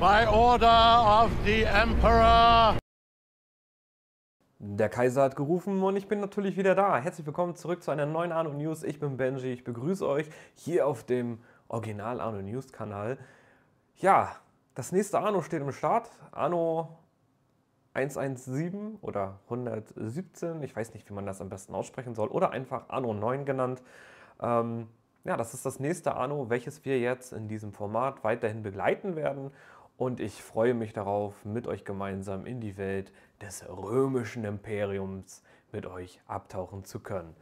By order of the Emperor. Der Kaiser hat gerufen und ich bin natürlich wieder da. Herzlich willkommen zurück zu einer neuen Arno News. Ich bin Benji, ich begrüße euch hier auf dem Original Arno News Kanal. Ja, das nächste Arno steht im Start. Arno 117 oder 117, ich weiß nicht, wie man das am besten aussprechen soll, oder einfach Anno 9 genannt. Ähm, ja, das ist das nächste Anno, welches wir jetzt in diesem Format weiterhin begleiten werden. Und ich freue mich darauf, mit euch gemeinsam in die Welt des römischen Imperiums mit euch abtauchen zu können.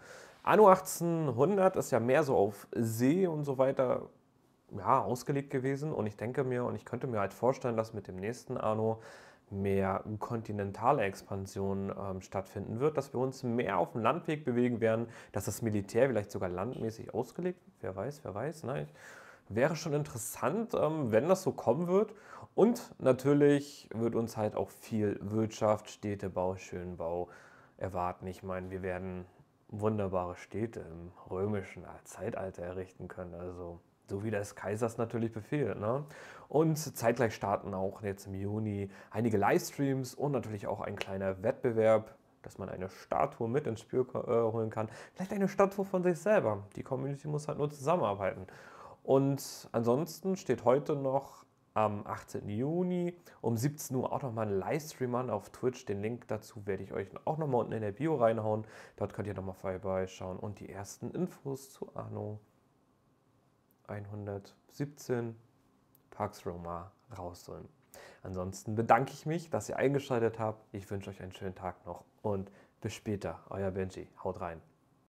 Anno 1800 ist ja mehr so auf See und so weiter ja, ausgelegt gewesen. Und ich denke mir und ich könnte mir halt vorstellen, dass mit dem nächsten Anno mehr kontinentale Expansion ähm, stattfinden wird, dass wir uns mehr auf dem Landweg bewegen werden, dass das Militär vielleicht sogar landmäßig ausgelegt wird. Wer weiß, wer weiß. Nein. Wäre schon interessant, ähm, wenn das so kommen wird. Und natürlich wird uns halt auch viel Wirtschaft, Städtebau, Schönbau erwarten. Ich meine, wir werden wunderbare Städte im römischen äh, Zeitalter errichten können. Also so wie das Kaisers natürlich befehlt. Ne? Und zeitgleich starten auch jetzt im Juni einige Livestreams und natürlich auch ein kleiner Wettbewerb, dass man eine Statue mit ins Spiel äh, holen kann. Vielleicht eine Statue von sich selber. Die Community muss halt nur zusammenarbeiten. Und ansonsten steht heute noch am 18. Juni um 17 Uhr auch nochmal ein Livestream an auf Twitch. Den Link dazu werde ich euch auch nochmal unten in der Bio reinhauen. Dort könnt ihr nochmal vorbeischauen und die ersten Infos zu Arno 117 Pax Roma raus sollen. Ansonsten bedanke ich mich, dass ihr eingeschaltet habt. Ich wünsche euch einen schönen Tag noch und bis später. Euer Benji. Haut rein.